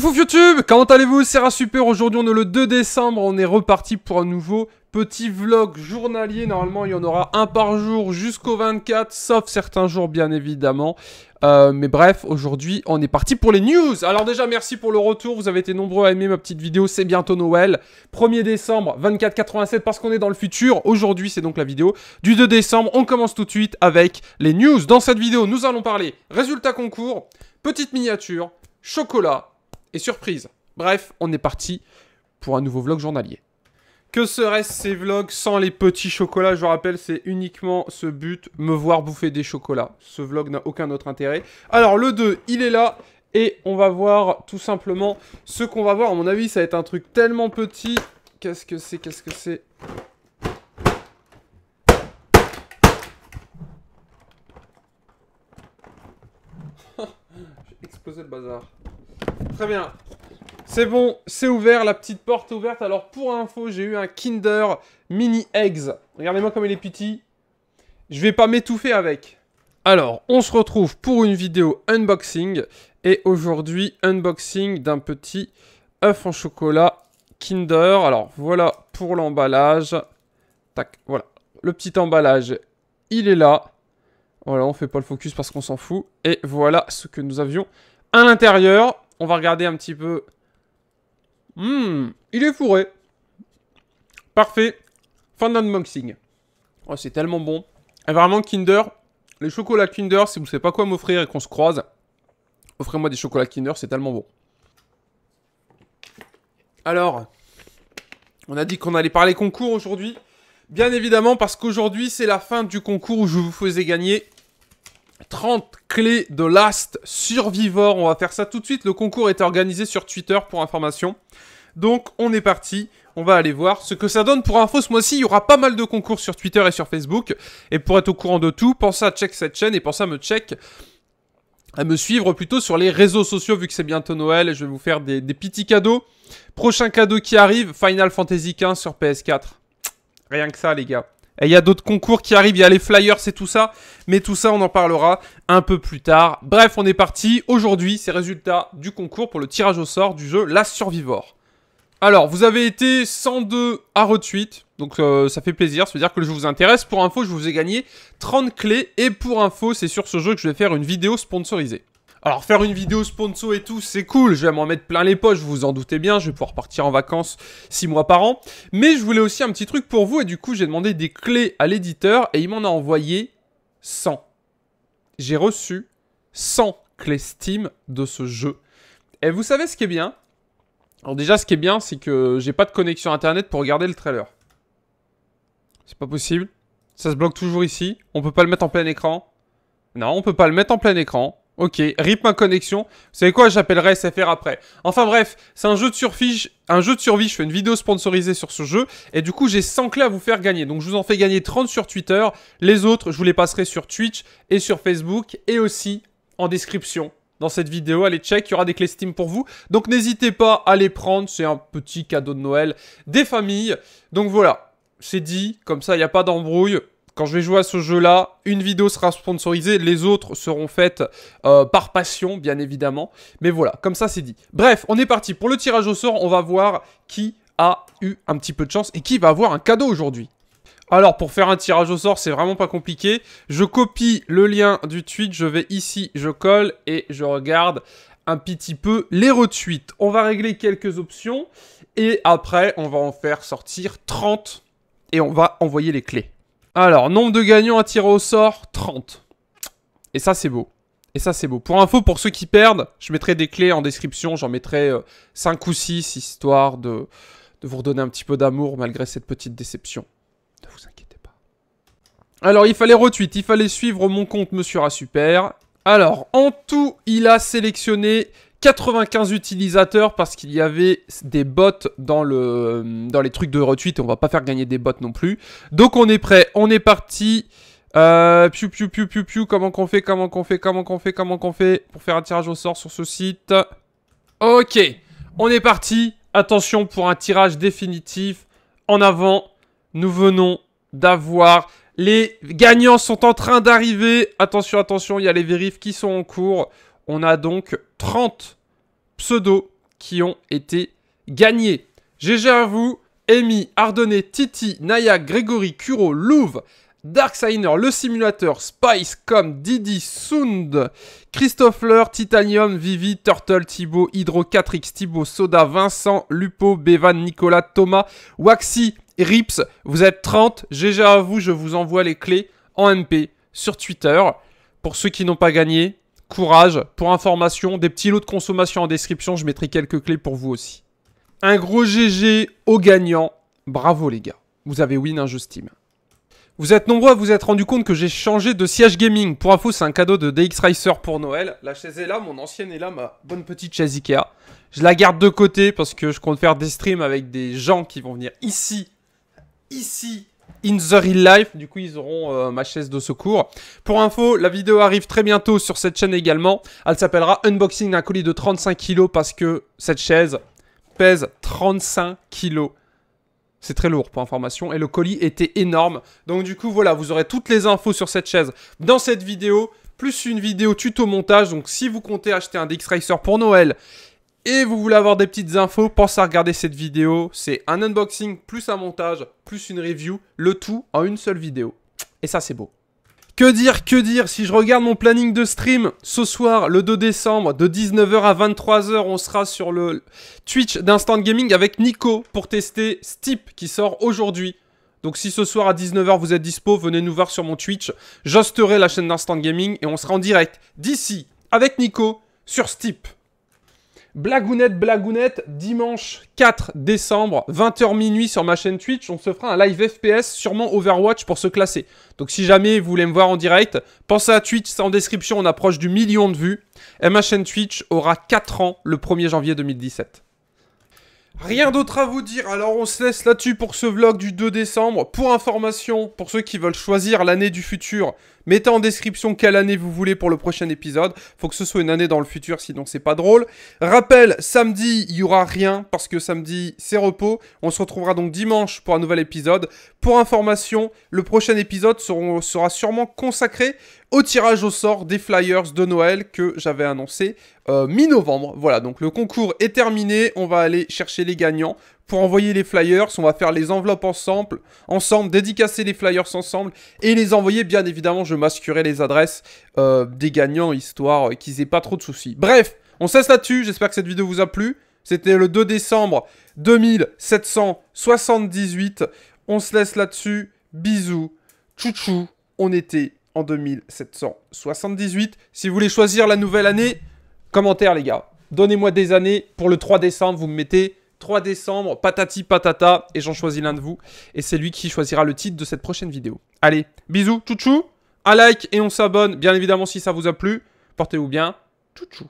Coucou YouTube, comment allez-vous C'est Super, aujourd'hui on est le 2 décembre, on est reparti pour un nouveau petit vlog journalier, normalement il y en aura un par jour jusqu'au 24, sauf certains jours bien évidemment. Euh, mais bref, aujourd'hui on est parti pour les news Alors déjà merci pour le retour, vous avez été nombreux à aimer ma petite vidéo, c'est bientôt Noël. 1er décembre, 24,87 parce qu'on est dans le futur, aujourd'hui c'est donc la vidéo du 2 décembre. On commence tout de suite avec les news. Dans cette vidéo nous allons parler résultats concours, petite miniature, chocolat et surprise. Bref, on est parti pour un nouveau vlog journalier. Que seraient ces vlogs sans les petits chocolats Je vous rappelle, c'est uniquement ce but, me voir bouffer des chocolats. Ce vlog n'a aucun autre intérêt. Alors, le 2, il est là. Et on va voir tout simplement ce qu'on va voir. À mon avis, ça va être un truc tellement petit. Qu'est-ce que c'est Qu'est-ce que c'est J'ai explosé le bazar. Très bien. C'est bon, c'est ouvert, la petite porte ouverte. Alors, pour info, j'ai eu un Kinder Mini Eggs. Regardez-moi comme il est petit. Je vais pas m'étouffer avec. Alors, on se retrouve pour une vidéo unboxing. Et aujourd'hui, unboxing d'un petit œuf en chocolat Kinder. Alors, voilà pour l'emballage. Tac, voilà. Le petit emballage, il est là. Voilà, on fait pas le focus parce qu'on s'en fout. Et voilà ce que nous avions à l'intérieur. On va regarder un petit peu. Hum, il est fourré. Parfait. Fin d'unboxing. Oh, c'est tellement bon. vraiment, Kinder, les chocolats Kinder, si vous ne savez pas quoi m'offrir et qu'on se croise, offrez-moi des chocolats Kinder, c'est tellement bon. Alors, on a dit qu'on allait parler concours aujourd'hui. Bien évidemment, parce qu'aujourd'hui, c'est la fin du concours où je vous faisais gagner 30 clé de Last Survivor. On va faire ça tout de suite. Le concours est organisé sur Twitter pour information. Donc on est parti, on va aller voir ce que ça donne. Pour info, ce mois-ci, il y aura pas mal de concours sur Twitter et sur Facebook. Et pour être au courant de tout, pensez à check cette chaîne et pensez à me check à me suivre plutôt sur les réseaux sociaux vu que c'est bientôt Noël et je vais vous faire des, des, petits cadeaux. Prochain cadeau qui arrive, Final Fantasy XV sur PS4. Rien que ça les gars. Et il y a d'autres concours qui arrivent, il y a les flyers et tout ça. Mais tout ça, on en parlera un peu plus tard. Bref, on est parti. Aujourd'hui, c'est résultat du concours pour le tirage au sort du jeu La Survivor. Alors, vous avez été 102 à retweet, donc euh, ça fait plaisir, ça veut dire que le jeu vous intéresse. Pour info, je vous ai gagné 30 clés, et pour info, c'est sur ce jeu que je vais faire une vidéo sponsorisée. Alors faire une vidéo sponsor et tout, c'est cool, je vais m'en mettre plein les poches, vous vous en doutez bien, je vais pouvoir partir en vacances 6 mois par an. Mais je voulais aussi un petit truc pour vous et du coup j'ai demandé des clés à l'éditeur et il m'en a envoyé 100. J'ai reçu 100 clés Steam de ce jeu. Et vous savez ce qui est bien Alors déjà ce qui est bien c'est que j'ai pas de connexion internet pour regarder le trailer. C'est pas possible. Ça se bloque toujours ici. On peut pas le mettre en plein écran. Non, on peut pas le mettre en plein écran. Ok, rip ma connexion. Vous savez quoi, j'appellerai SFR après. Enfin bref, c'est un jeu de un jeu de survie. Je fais une vidéo sponsorisée sur ce jeu. Et du coup, j'ai 100 clés à vous faire gagner. Donc je vous en fais gagner 30 sur Twitter. Les autres, je vous les passerai sur Twitch et sur Facebook. Et aussi en description dans cette vidéo. Allez check, il y aura des clés Steam pour vous. Donc n'hésitez pas à les prendre. C'est un petit cadeau de Noël des familles. Donc voilà, c'est dit. Comme ça, il n'y a pas d'embrouille. Quand je vais jouer à ce jeu-là, une vidéo sera sponsorisée, les autres seront faites euh, par passion, bien évidemment. Mais voilà, comme ça c'est dit. Bref, on est parti. Pour le tirage au sort, on va voir qui a eu un petit peu de chance et qui va avoir un cadeau aujourd'hui. Alors pour faire un tirage au sort, c'est vraiment pas compliqué. Je copie le lien du tweet, je vais ici, je colle et je regarde un petit peu les retweets. On va régler quelques options et après on va en faire sortir 30 et on va envoyer les clés. Alors, nombre de gagnants à tirer au sort, 30. Et ça, c'est beau. Et ça, c'est beau. Pour info, pour ceux qui perdent, je mettrai des clés en description. J'en mettrai 5 euh, ou 6, histoire de, de vous redonner un petit peu d'amour malgré cette petite déception. Ne vous inquiétez pas. Alors, il fallait retweet, il fallait suivre mon compte Monsieur Super. Alors, en tout, il a sélectionné 95 utilisateurs parce qu'il y avait des bots dans, le, dans les trucs de retweet on va pas faire gagner des bots non plus. Donc on est prêt, on est parti. Euh, piu piu piu piu piu, comment qu'on fait, comment qu'on fait, comment qu'on fait, comment qu'on fait pour faire un tirage au sort sur ce site. Ok, on est parti. Attention pour un tirage définitif. En avant, nous venons d'avoir les gagnants sont en train d'arriver. Attention, attention, il y a les vérifs qui sont en cours on a donc 30 pseudos qui ont été gagnés. GG à vous, Amy, Ardonet, Titi, Naya, Grégory, Kuro, Louvre, Darksigner, Le Simulateur, Spice, Com, Didi, Sound, Christopher, Titanium, Vivi, Turtle, Thibaut, Hydro, 4X, Thibaut, Soda, Vincent, Lupo, Bevan, Nicolas, Thomas, Waxi, Rips, vous êtes 30. GG à vous, je vous envoie les clés en MP sur Twitter. Pour ceux qui n'ont pas gagné, courage. Pour information, des petits lots de consommation en description. Je mettrai quelques clés pour vous aussi. Un gros GG aux gagnants. Bravo les gars. Vous avez win, un hein, jeu Vous êtes nombreux à vous être rendu compte que j'ai changé de siège gaming. Pour info, c'est un cadeau de DX Racer pour Noël. La chaise est là, mon ancienne est là, ma bonne petite chaise Ikea. Je la garde de côté parce que je compte faire des streams avec des gens qui vont venir ici, ici in the real life. Du coup, ils auront euh, ma chaise de secours. Pour info, la vidéo arrive très bientôt sur cette chaîne également. Elle s'appellera Unboxing d'un colis de 35 kg parce que cette chaise pèse 35 kg. C'est très lourd pour information et le colis était énorme. Donc du coup, voilà, vous aurez toutes les infos sur cette chaise dans cette vidéo, plus une vidéo tuto montage. Donc si vous comptez acheter un DX Racer pour Noël, et vous voulez avoir des petites infos, pensez à regarder cette vidéo. C'est un unboxing, plus un montage, plus une review, le tout en une seule vidéo. Et ça, c'est beau. Que dire, que dire, si je regarde mon planning de stream, ce soir, le 2 décembre, de 19h à 23h, on sera sur le Twitch d'Instant Gaming avec Nico pour tester Steep qui sort aujourd'hui. Donc si ce soir à 19h vous êtes dispo, venez nous voir sur mon Twitch. J'hosterai la chaîne d'Instant Gaming et on sera en direct d'ici avec Nico sur Steep. Blagounette, blagounette, dimanche 4 décembre, 20h minuit sur ma chaîne Twitch, on se fera un live FPS, sûrement Overwatch pour se classer. Donc si jamais vous voulez me voir en direct, pensez à Twitch, c'est en description, on approche du million de vues. Et ma chaîne Twitch aura 4 ans le 1er janvier 2017. Rien d'autre à vous dire, alors on se laisse là-dessus pour ce vlog du 2 décembre. Pour information, pour ceux qui veulent choisir l'année du futur, Mettez en description quelle année vous voulez pour le prochain épisode. Faut que ce soit une année dans le futur, sinon c'est pas drôle. Rappel, samedi, il y aura rien parce que samedi, c'est repos. On se retrouvera donc dimanche pour un nouvel épisode. Pour information, le prochain épisode sera sûrement consacré au tirage au sort des flyers de Noël que j'avais annoncé euh, mi-novembre. Voilà, donc le concours est terminé. On va aller chercher les gagnants pour envoyer les flyers. On va faire les enveloppes ensemble, ensemble dédicacer les flyers ensemble et les envoyer. Bien évidemment, je masquerai les adresses euh, des gagnants, histoire euh, qu'ils aient pas trop de soucis. Bref, on laisse là-dessus. J'espère que cette vidéo vous a plu. C'était le 2 décembre 2778. On se laisse là-dessus. Bisous. tchou. On était en 2778. Si vous voulez choisir la nouvelle année, commentaire les gars. Donnez-moi des années. Pour le 3 décembre, vous me mettez 3 décembre, patati patata, et j'en choisis l'un de vous. Et c'est lui qui choisira le titre de cette prochaine vidéo. Allez, bisous, chouchou. à like et on s'abonne, bien évidemment si ça vous a plu. Portez-vous bien, tchou